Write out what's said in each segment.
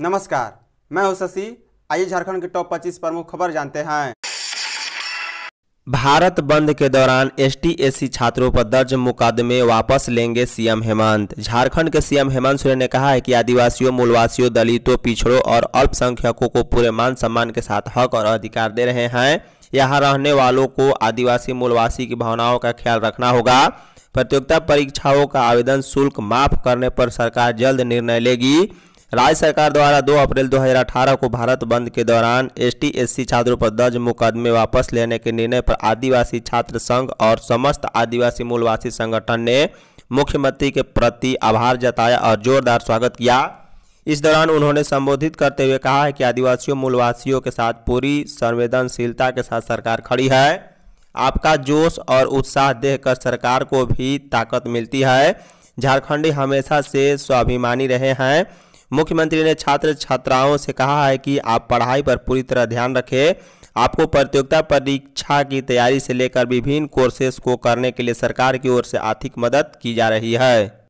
नमस्कार मैं हूं शशि आइए झारखंड के टॉप 25 प्रमुख खबर जानते हैं भारत बंद के दौरान एसटीएससी छात्रों पर दर्ज मुकदमे वापस लेंगे सीएम हेमंत झारखंड के सीएम हेमंत सोरेन ने कहा है कि आदिवासियों मूलवासियों दलितों पिछड़ों और अल्पसंख्यकों को पूरे मान सम्मान के साथ हक और अधिकार दे रहे हैं यहाँ रहने वालों को आदिवासी मूलवासी की भावनाओं का ख्याल रखना होगा प्रतियोगिता परीक्षाओं का आवेदन शुल्क माफ करने पर सरकार जल्द निर्णय लेगी राज्य सरकार द्वारा 2 अप्रैल 2018 को भारत बंद के दौरान एस टी छात्रों पर दर्ज मुकदमे वापस लेने के निर्णय पर आदिवासी छात्र संघ और समस्त आदिवासी मूलवासी संगठन ने मुख्यमंत्री के प्रति आभार जताया और जोरदार स्वागत किया इस दौरान उन्होंने संबोधित करते हुए कहा है कि आदिवासियों मूलवासियों के साथ पूरी संवेदनशीलता के साथ सरकार खड़ी है आपका जोश और उत्साह देखकर सरकार को भी ताकत मिलती है झारखंडी हमेशा से स्वाभिमानी रहे हैं मुख्यमंत्री ने छात्र छात्राओं से कहा है कि आप पढ़ाई पर पूरी तरह ध्यान रखें आपको प्रतियोगिता परीक्षा की तैयारी से लेकर विभिन्न कोर्सेज को करने के लिए सरकार की ओर से आर्थिक मदद की जा रही है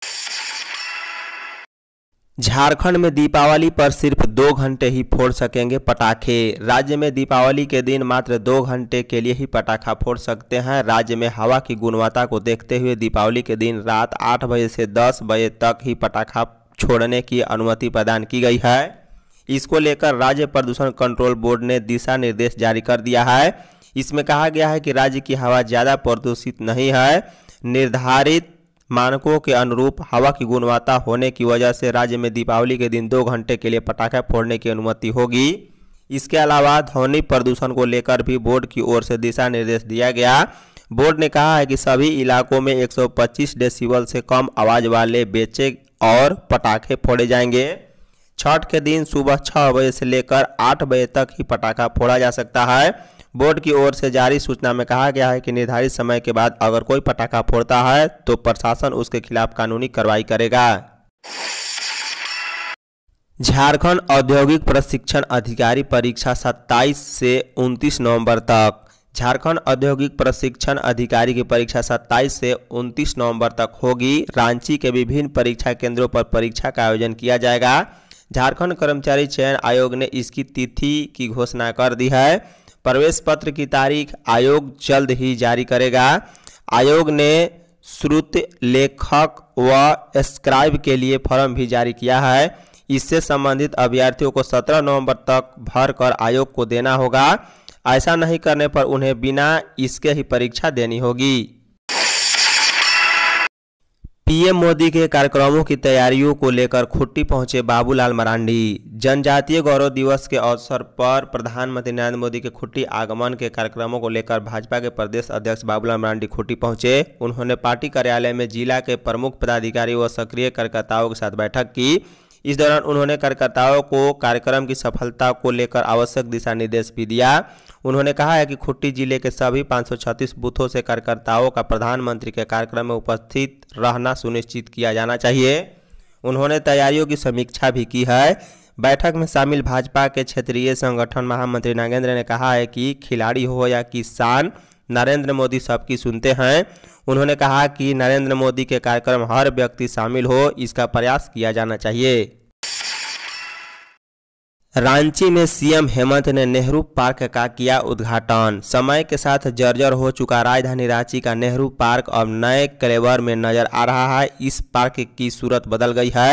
झारखंड में दीपावली पर सिर्फ दो घंटे ही फोड़ सकेंगे पटाखे राज्य में दीपावली के दिन मात्र दो घंटे के लिए ही पटाखा फोड़ सकते हैं राज्य में हवा की गुणवत्ता को देखते हुए दीपावली के दिन रात आठ बजे से दस बजे तक ही पटाखा छोड़ने की अनुमति प्रदान की गई है इसको लेकर राज्य प्रदूषण कंट्रोल बोर्ड ने दिशा निर्देश जारी कर दिया है इसमें कहा गया है कि राज्य की हवा ज़्यादा प्रदूषित नहीं है निर्धारित मानकों के अनुरूप हवा की गुणवत्ता होने की वजह से राज्य में दीपावली के दिन दो घंटे के लिए पटाखे फोड़ने की अनुमति होगी इसके अलावा ध्वनि प्रदूषण को लेकर भी बोर्ड की ओर से दिशा निर्देश दिया गया बोर्ड ने कहा है कि सभी इलाकों में 125 डेसिबल से कम आवाज़ वाले बेचे और पटाखे फोड़े जाएंगे छठ के दिन सुबह छः बजे से लेकर आठ बजे तक ही पटाखा फोड़ा जा सकता है बोर्ड की ओर से जारी सूचना में कहा गया है कि निर्धारित समय के बाद अगर कोई पटाखा फोड़ता है तो प्रशासन उसके खिलाफ कानूनी कार्रवाई करेगा झारखंड औद्योगिक प्रशिक्षण अधिकारी परीक्षा 27 से 29 नवंबर तक झारखंड औद्योगिक प्रशिक्षण अधिकारी की परीक्षा 27 से 29 नवंबर तक होगी रांची के विभिन्न परीक्षा केंद्रों पर परीक्षा का आयोजन किया जाएगा झारखंड कर्मचारी चयन आयोग ने इसकी तिथि की घोषणा कर दी है प्रवेश पत्र की तारीख आयोग जल्द ही जारी करेगा आयोग ने श्रुत लेखक व स्क्राइब के लिए फॉर्म भी जारी किया है इससे संबंधित अभ्यर्थियों को 17 नवंबर तक भर कर आयोग को देना होगा ऐसा नहीं करने पर उन्हें बिना इसके ही परीक्षा देनी होगी पीएम मोदी के कार्यक्रमों की तैयारियों को लेकर खुट्टी पहुंचे बाबूलाल मरांडी जनजातीय गौरव दिवस के अवसर पर प्रधानमंत्री नरेंद्र मोदी के खुट्टी आगमन के कार्यक्रमों को लेकर भाजपा के प्रदेश अध्यक्ष बाबूलाल मरांडी खुट्टी पहुंचे उन्होंने पार्टी कार्यालय में जिला के प्रमुख पदाधिकारी व सक्रिय कार्यकर्ताओं के साथ बैठक की इस दौरान उन्होंने कार्यकर्ताओं को कार्यक्रम की सफलता को लेकर आवश्यक दिशा निर्देश भी दिया उन्होंने कहा है कि खुट्टी जिले के सभी 536 बूथों से कार्यकर्ताओं का प्रधानमंत्री के कार्यक्रम में उपस्थित रहना सुनिश्चित किया जाना चाहिए उन्होंने तैयारियों की समीक्षा भी की है बैठक में शामिल भाजपा के क्षेत्रीय संगठन महामंत्री नागेंद्र ने कहा है कि खिलाड़ी हो या किसान नरेंद्र मोदी सबकी सुनते हैं उन्होंने कहा कि नरेंद्र मोदी के कार्यक्रम हर व्यक्ति शामिल हो इसका प्रयास किया जाना चाहिए रांची में सीएम हेमंत ने नेहरू पार्क का किया उद्घाटन समय के साथ जर्जर हो चुका राजधानी रांची का नेहरू पार्क अब नए कलेवर में नजर आ रहा है इस पार्क की सूरत बदल गई है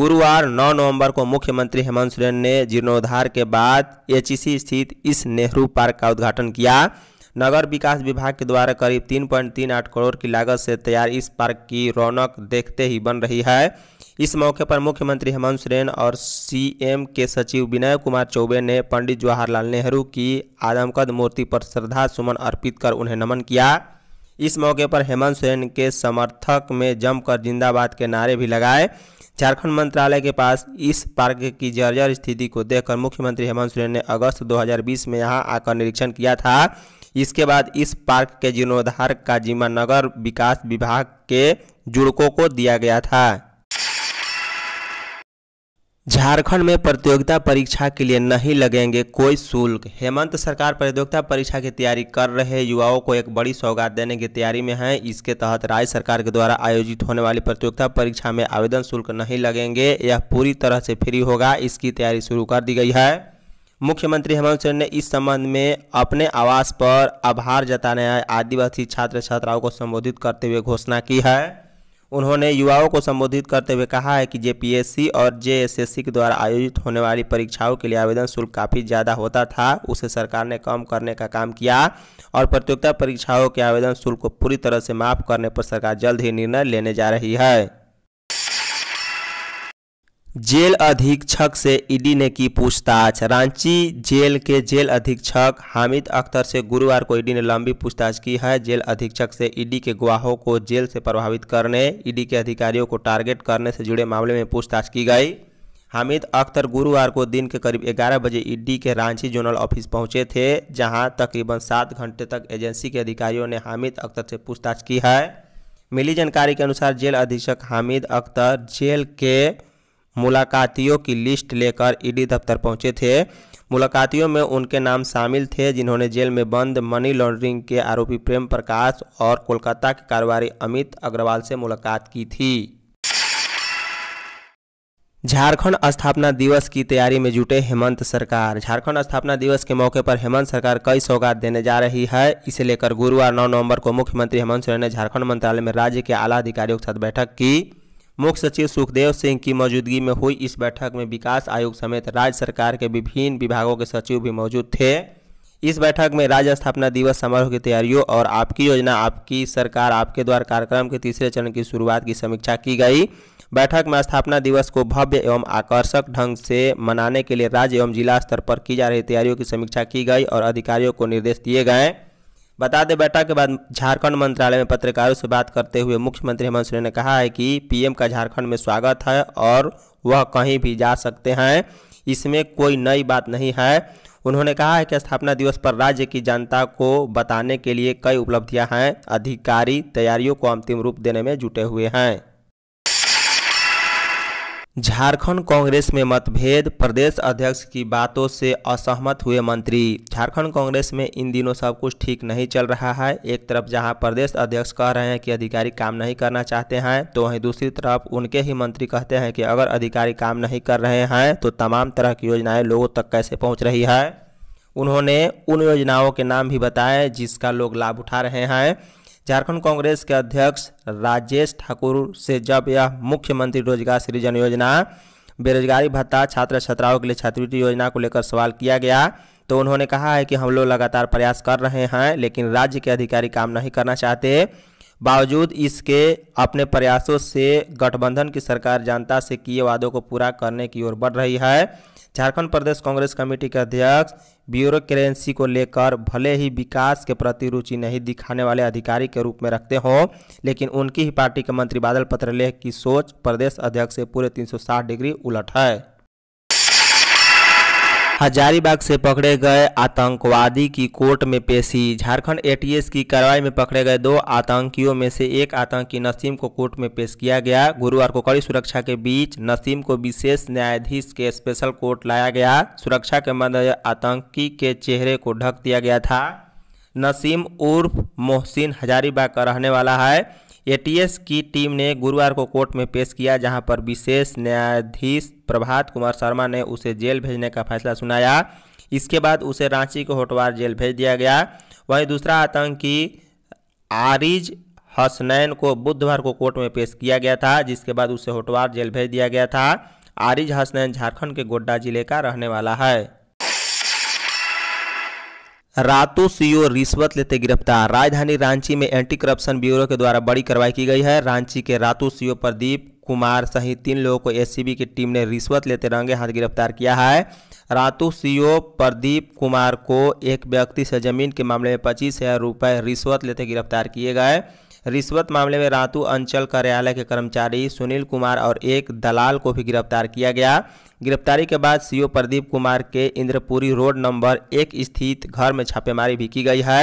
गुरुवार 9 नवंबर को मुख्यमंत्री हेमंत सोरेन ने जीर्णोद्धार के बाद एच स्थित इस नेहरू पार्क का उद्घाटन किया नगर विकास विभाग के द्वारा करीब 3.38 करोड़ की लागत से तैयार इस पार्क की रौनक देखते ही बन रही है इस मौके पर मुख्यमंत्री हेमंत सोरेन और सीएम के सचिव विनय कुमार चौबे ने पंडित जवाहरलाल नेहरू की आदमकद मूर्ति पर श्रद्धा सुमन अर्पित कर उन्हें नमन किया इस मौके पर हेमंत सोरेन के समर्थक में जमकर जिंदाबाद के नारे भी लगाए झारखंड मंत्रालय के पास इस पार्क की जर्जर स्थिति को देखकर मुख्यमंत्री हेमंत सोरेन ने अगस्त 2020 में यहां आकर निरीक्षण किया था इसके बाद इस पार्क के जीर्णोद्धार का जिम्मा नगर विकास विभाग के जुड़कों को दिया गया था झारखंड में प्रतियोगिता परीक्षा के लिए नहीं लगेंगे कोई शुल्क हेमंत सरकार प्रतियोगिता परीक्षा की तैयारी कर रहे युवाओं को एक बड़ी सौगात देने की तैयारी में है इसके तहत राज्य सरकार के द्वारा आयोजित होने वाली प्रतियोगिता परीक्षा में आवेदन शुल्क नहीं लगेंगे यह पूरी तरह से फ्री होगा इसकी तैयारी शुरू कर दी गई है मुख्यमंत्री हेमंत सोरेन ने इस संबंध में अपने आवास पर आभार जताने आए आदिवासी छात्र छात्राओं को संबोधित करते हुए घोषणा की है उन्होंने युवाओं को संबोधित करते हुए कहा है कि जेपीएससी और जेएसएससी के द्वारा आयोजित होने वाली परीक्षाओं के लिए आवेदन शुल्क काफ़ी ज़्यादा होता था उसे सरकार ने कम करने का काम किया और प्रतियोगिता परीक्षाओं के आवेदन शुल्क को पूरी तरह से माफ़ करने पर सरकार जल्द ही निर्णय लेने जा रही है जेल अधीक्षक से ईडी ने की पूछताछ रांची जेल के जेल अधीक्षक हामिद अख्तर से गुरुवार को ईडी ने लंबी पूछताछ की है जेल अधीक्षक से ईडी के गुवाहों को जेल से प्रभावित करने ईडी के अधिकारियों को टारगेट करने से जुड़े मामले में पूछताछ की गई हामिद अख्तर गुरुवार को दिन के करीब 11 बजे ईडी के रांची जोनल ऑफिस पहुंचे थे जहां तकरीबन सात घंटे तक एजेंसी के अधिकारियों ने हामिद अख्तर से पूछताछ की है मिली जानकारी के अनुसार जेल अधीक्षक हामिद अख्तर जेल के मुलाकातियों की लिस्ट लेकर ईडी दफ्तर पहुंचे थे मुलाकातियों में उनके नाम शामिल थे जिन्होंने जेल में बंद मनी लॉन्ड्रिंग के आरोपी प्रेम प्रकाश और कोलकाता के कारोबारी अमित अग्रवाल से मुलाकात की थी झारखंड स्थापना दिवस की तैयारी में जुटे हेमंत सरकार झारखंड स्थापना दिवस के मौके पर हेमंत सरकार कई सौगात देने जा रही है इसे लेकर गुरुवार 9 नवंबर को मुख्यमंत्री हेमंत सोरेन ने झारखंड मंत्रालय में राज्य के आला अधिकारियों के साथ बैठक की मुख्य सचिव सुखदेव सिंह की मौजूदगी में हुई इस बैठक में विकास आयोग समेत राज्य सरकार के विभिन्न विभागों के सचिव भी मौजूद थे इस बैठक में राज्य स्थापना दिवस समारोह की तैयारियों और आपकी योजना आपकी सरकार आपके द्वारा कार्यक्रम के तीसरे चरण की शुरुआत की समीक्षा की गई बैठक में स्थापना दिवस को भव्य एवं आकर्षक ढंग से मनाने के लिए राज्य एवं जिला स्तर पर की जा रही तैयारियों की समीक्षा की गई और अधिकारियों को निर्देश दिए गए बता दें बैठक के बाद झारखंड मंत्रालय में पत्रकारों से बात करते हुए मुख्यमंत्री हेमंत सोरेन ने कहा है कि पीएम का झारखंड में स्वागत है और वह कहीं भी जा सकते हैं इसमें कोई नई बात नहीं है उन्होंने कहा है कि स्थापना दिवस पर राज्य की जनता को बताने के लिए कई उपलब्धियां हैं अधिकारी तैयारियों को अंतिम रूप देने में जुटे हुए हैं झारखंड कांग्रेस में मतभेद प्रदेश अध्यक्ष की बातों से असहमत हुए मंत्री झारखंड कांग्रेस में इन दिनों सब कुछ ठीक नहीं चल रहा है एक तरफ जहां प्रदेश अध्यक्ष कह रहे हैं कि अधिकारी काम नहीं करना चाहते हैं तो वहीं दूसरी तरफ उनके ही मंत्री कहते हैं कि अगर अधिकारी काम नहीं कर रहे हैं तो तमाम तरह की योजनाएँ लोगों तक कैसे पहुँच रही है उन्होंने उन योजनाओं के नाम भी बताए जिसका लोग लाभ उठा रहे हैं झारखंड कांग्रेस के अध्यक्ष राजेश ठाकुर से जब यह मुख्यमंत्री रोजगार सृजन योजना बेरोजगारी भत्ता छात्र छात्राओं के लिए छात्रवृत्ति योजना को लेकर सवाल किया गया तो उन्होंने कहा है कि हम लोग लगातार प्रयास कर रहे हैं लेकिन राज्य के अधिकारी काम नहीं करना चाहते बावजूद इसके अपने प्रयासों से गठबंधन की सरकार जनता से किए वादों को पूरा करने की ओर बढ़ रही है झारखंड प्रदेश कांग्रेस कमेटी के अध्यक्ष ब्यूरोक्रेंसी को लेकर भले ही विकास के प्रति रुचि नहीं दिखाने वाले अधिकारी के रूप में रखते हो लेकिन उनकी ही पार्टी के मंत्री बादल लेख की सोच प्रदेश अध्यक्ष से पूरे 360 डिग्री उलट है हजारीबाग से पकड़े गए आतंकवादी की कोर्ट में पेशी झारखंड एटीएस की कार्रवाई में पकड़े गए दो आतंकियों में से एक आतंकी नसीम को कोर्ट में पेश किया गया गुरुवार को कड़ी सुरक्षा के बीच नसीम को विशेष न्यायाधीश के स्पेशल कोर्ट लाया गया सुरक्षा के मद्देनजर आतंकी के चेहरे को ढक दिया गया था नसीम उर्फ मोहसिन हजारीबाग का रहने वाला है एटीएस की टीम ने गुरुवार को कोर्ट में पेश किया जहां पर विशेष न्यायाधीश प्रभात कुमार शर्मा ने उसे जेल भेजने का फैसला सुनाया इसके बाद उसे रांची के होटवार जेल भेज दिया गया वहीं दूसरा आतंकी आरिज हसनैन को बुधवार को कोर्ट में पेश किया गया था जिसके बाद उसे होटवार जेल भेज दिया गया था आरिज हसनैन झारखंड के गोड्डा जिले का रहने वाला है रातों सीओ रिश्वत लेते गिरफ्तार राजधानी रांची में एंटी करप्शन ब्यूरो के द्वारा बड़ी कार्रवाई की गई है रांची के रातों सीओ प्रदीप कुमार सहित तीन लोगों को एसीबी की टीम ने रिश्वत लेते रंगे हाथ गिरफ्तार किया है रातू सीओ प्रदीप कुमार को एक व्यक्ति से जमीन के मामले में पच्चीस हजार रुपये रिश्वत लेते गिरफ्तार किए गए रिश्वत मामले में रातू अंचल कार्यालय के कर्मचारी सुनील कुमार और एक दलाल को भी गिरफ्तार किया गया गिरफ्तारी के बाद सीओ प्रदीप कुमार के इंद्रपुरी रोड नंबर एक स्थित घर में छापेमारी भी की गई है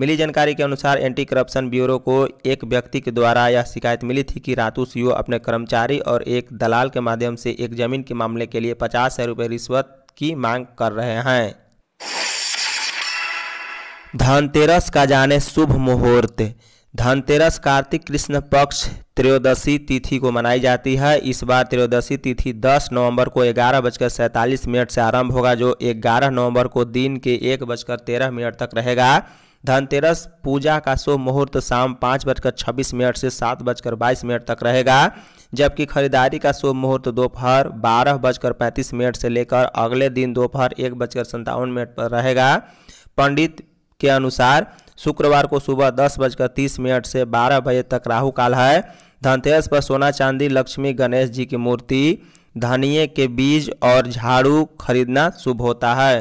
मिली जानकारी के अनुसार एंटी करप्शन ब्यूरो को एक व्यक्ति के द्वारा यह शिकायत मिली थी कि रातू सीओ अपने कर्मचारी और एक दलाल के माध्यम से एक जमीन के मामले के लिए पचास हजार रुपये रिश्वत की मांग कर रहे हैं धनतेरस का जाने शुभ मुहूर्त धनतेरस कार्तिक कृष्ण पक्ष त्रयोदशी तिथि को मनाई जाती है इस बार त्रयोदशी तिथि 10 नवंबर को ग्यारह बजकर सैंतालीस मिनट से आरंभ होगा जो 11 नवंबर को दिन के एक बजकर तेरह मिनट तक रहेगा धनतेरस पूजा का शुभ मुहूर्त शाम पाँच बजकर छब्बीस मिनट से सात बजकर बाईस मिनट तक रहेगा जबकि खरीदारी का शुभ मुहूर्त दोपहर बारह बजकर पैंतीस मिनट से लेकर अगले दिन दोपहर एक बजकर संतावन मिनट पर रहेगा पंडित के अनुसार शुक्रवार को सुबह दस बजकर तीस मिनट से बारह बजे तक राहु काल है धनतेरस पर सोना चांदी लक्ष्मी गणेश जी की मूर्ति धनिए के बीज और झाड़ू खरीदना शुभ होता है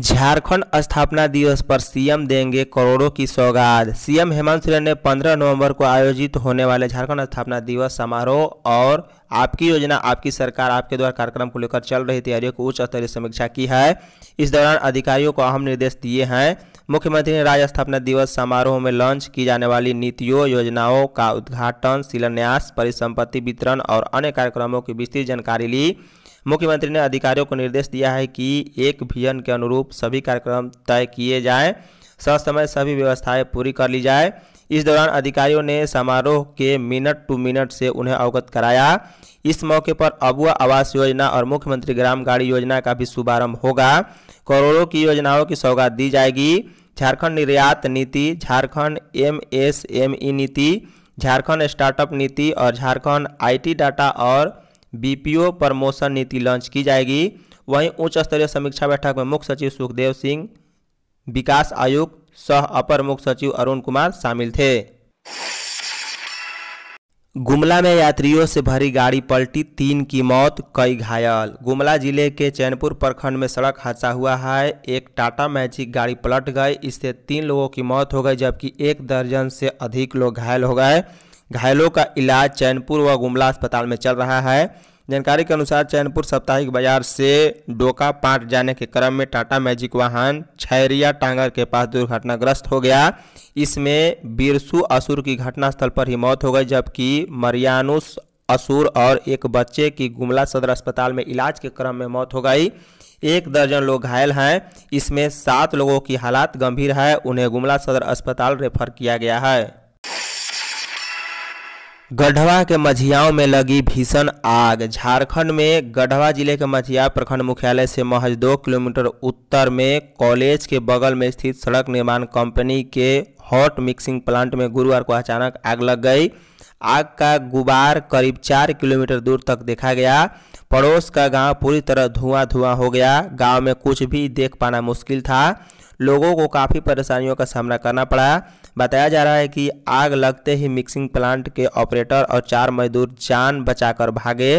झारखंड स्थापना दिवस पर सीएम देंगे करोड़ों की सौगात सीएम हेमंत सोरेन ने 15 नवंबर को आयोजित होने वाले झारखंड स्थापना दिवस समारोह और आपकी योजना आपकी सरकार आपके द्वारा कार्यक्रम को लेकर चल रही तैयारियों की उच्च स्तरीय समीक्षा की है इस दौरान अधिकारियों को अहम निर्देश दिए हैं मुख्यमंत्री ने राज्य स्थापना दिवस समारोह में लॉन्च की जाने वाली नीतियों योजनाओं का उद्घाटन शिलान्यास परिसंपत्ति वितरण और अन्य कार्यक्रमों की विस्तृत जानकारी ली मुख्यमंत्री ने अधिकारियों को निर्देश दिया है कि एक भियन के अनुरूप सभी कार्यक्रम तय किए जाएँ ससमय सभी व्यवस्थाएं पूरी कर ली जाए इस दौरान अधिकारियों ने समारोह के मिनट टू मिनट से उन्हें अवगत कराया इस मौके पर अबुआ आवास योजना और मुख्यमंत्री ग्राम गाड़ी योजना का भी शुभारंभ होगा करोड़ों की योजनाओं की सौगात दी जाएगी झारखंड निर्यात नीति झारखंड एमएसएमई नीति झारखंड स्टार्टअप नीति और झारखंड आईटी डाटा और बीपीओ प्रमोशन नीति लॉन्च की जाएगी वहीं उच्च स्तरीय समीक्षा बैठक में मुख्य सचिव सुखदेव सिंह विकास आयुक्त सह अपर मुख्य सचिव अरुण कुमार शामिल थे गुमला में यात्रियों से भरी गाड़ी पलटी तीन की मौत कई घायल गुमला जिले के चैनपुर प्रखंड में सड़क हादसा हुआ है एक टाटा मैजिक गाड़ी पलट गई इससे तीन लोगों की मौत हो गई जबकि एक दर्जन से अधिक लोग घायल हो गए घायलों का इलाज चैनपुर व गुमला अस्पताल में चल रहा है जानकारी के अनुसार चैनपुर साप्ताहिक बाजार से डोका पाट जाने के क्रम में टाटा मैजिक वाहन छैरिया टांगर के पास दुर्घटनाग्रस्त हो गया इसमें बिरसू असुर की घटनास्थल पर ही मौत हो गई जबकि मरियानुस असुर और एक बच्चे की गुमला सदर अस्पताल में इलाज के क्रम में मौत हो गई एक दर्जन लोग घायल हैं इसमें सात लोगों की हालात गंभीर है उन्हें गुमला सदर अस्पताल रेफर किया गया है गढ़वा के मझियाओं में लगी भीषण आग झारखंड में गढ़वा जिले के मझिया प्रखंड मुख्यालय से महज दो किलोमीटर उत्तर में कॉलेज के बगल में स्थित सड़क निर्माण कंपनी के हॉट मिक्सिंग प्लांट में गुरुवार को अचानक आग लग गई आग का गुबार करीब चार किलोमीटर दूर तक देखा गया पड़ोस का गांव पूरी तरह धुआं धुआं हो गया गांव में कुछ भी देख पाना मुश्किल था लोगों को काफ़ी परेशानियों का सामना करना पड़ा बताया जा रहा है कि आग लगते ही मिक्सिंग प्लांट के ऑपरेटर और चार मजदूर जान बचाकर भागे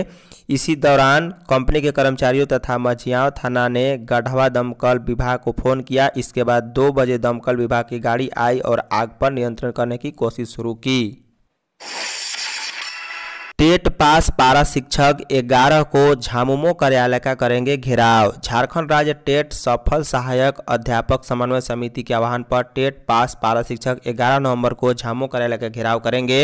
इसी दौरान कंपनी के कर्मचारियों तथा मझियाओं थाना ने गढ़वा दमकल विभाग को फ़ोन किया इसके बाद दो बजे दमकल विभाग की गाड़ी आई और आग पर नियंत्रण करने की कोशिश शुरू की टेट पास पारा शिक्षक ग्यारह को झामुमो कार्यालय का करेंगे घेराव झारखंड राज्य टेट सफल सहायक अध्यापक समन्वय समिति के आह्वान पर टेट पास पारा शिक्षक ग्यारह नवंबर को झामो कार्यालय का घेराव करेंगे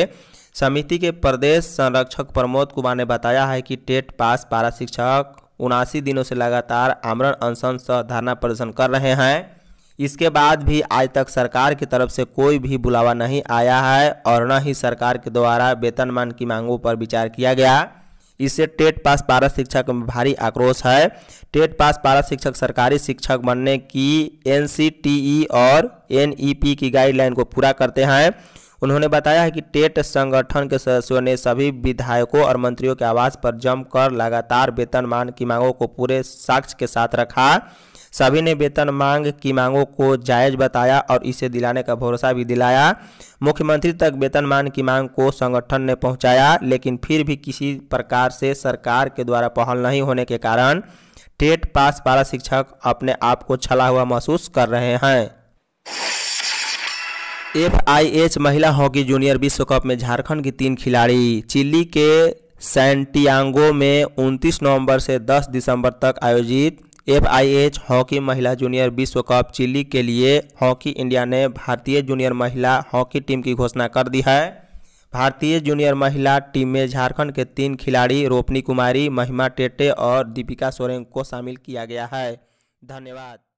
समिति के प्रदेश संरक्षक प्रमोद कुमार ने बताया है कि टेट पास पारा शिक्षक उनासी दिनों से लगातार आमरण अनशन सह धरना प्रदर्शन कर रहे हैं इसके बाद भी आज तक सरकार की तरफ से कोई भी बुलावा नहीं आया है और न ही सरकार के द्वारा वेतनमान की मांगों पर विचार किया गया इससे टेट पास पारा शिक्षक में भारी आक्रोश है टेट पास पारा शिक्षक सरकारी शिक्षक बनने की एन और एन की गाइडलाइन को पूरा करते हैं उन्होंने बताया है कि टेट संगठन के सदस्यों ने सभी विधायकों और मंत्रियों के आवास पर जमकर लगातार वेतनमान की मांगों को पूरे साक्ष्य के साथ रखा सभी ने वेतन मांग की मांगों को जायज बताया और इसे दिलाने का भरोसा भी दिलाया मुख्यमंत्री तक वेतन मांग की मांग को संगठन ने पहुंचाया लेकिन फिर भी किसी प्रकार से सरकार के द्वारा पहल नहीं होने के कारण टेट पास पारा शिक्षक अपने आप को छला हुआ महसूस कर रहे हैं एफ आई एच महिला हॉकी जूनियर विश्व कप में झारखंड की तीन खिलाड़ी चिली के सैंटियांगो में 29 नवंबर से 10 दिसंबर तक आयोजित एफआईएच हॉकी महिला जूनियर विश्व कप चिली के लिए हॉकी इंडिया ने भारतीय जूनियर महिला हॉकी टीम की घोषणा कर दी है भारतीय जूनियर महिला टीम में झारखंड के तीन खिलाड़ी रोपनी कुमारी महिमा टेटे और दीपिका सोरेन को शामिल किया गया है धन्यवाद